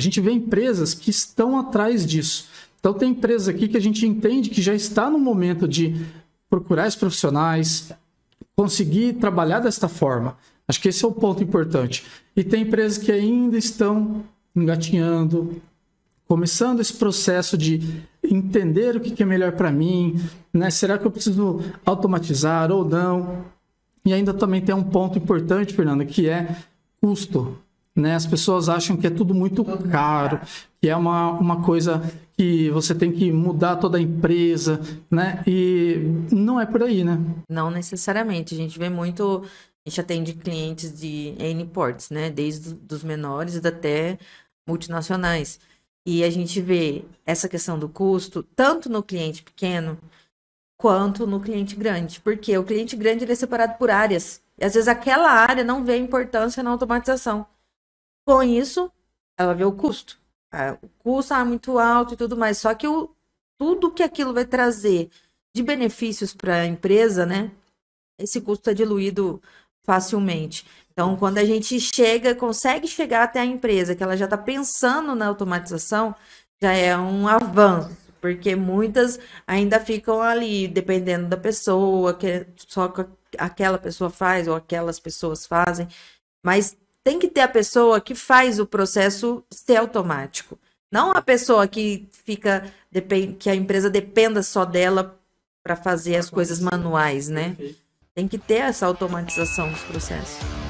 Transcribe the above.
A gente vê empresas que estão atrás disso. Então, tem empresas aqui que a gente entende que já está no momento de procurar esses profissionais, conseguir trabalhar desta forma. Acho que esse é o ponto importante. E tem empresas que ainda estão engatinhando, começando esse processo de entender o que é melhor para mim, né? Será que eu preciso automatizar ou não? E ainda também tem um ponto importante, Fernando, que é custo. Né? As pessoas acham que é tudo muito caro, que é uma, uma coisa que você tem que mudar toda a empresa, né? E não é por aí, né? Não necessariamente. A gente vê muito. A gente atende clientes de N né? Desde os menores até multinacionais. E a gente vê essa questão do custo, tanto no cliente pequeno quanto no cliente grande. Porque o cliente grande ele é separado por áreas. E às vezes aquela área não vê importância na automatização. Com isso, ela vê o custo. É, o custo é muito alto e tudo mais. Só que o, tudo que aquilo vai trazer de benefícios para a empresa, né? Esse custo é diluído facilmente. Então, quando a gente chega, consegue chegar até a empresa, que ela já está pensando na automatização, já é um avanço, porque muitas ainda ficam ali, dependendo da pessoa, que é só aquela pessoa faz ou aquelas pessoas fazem. Mas tem que ter a pessoa que faz o processo ser automático. Não a pessoa que fica que a empresa dependa só dela para fazer as coisas manuais, né? Tem que ter essa automatização dos processos.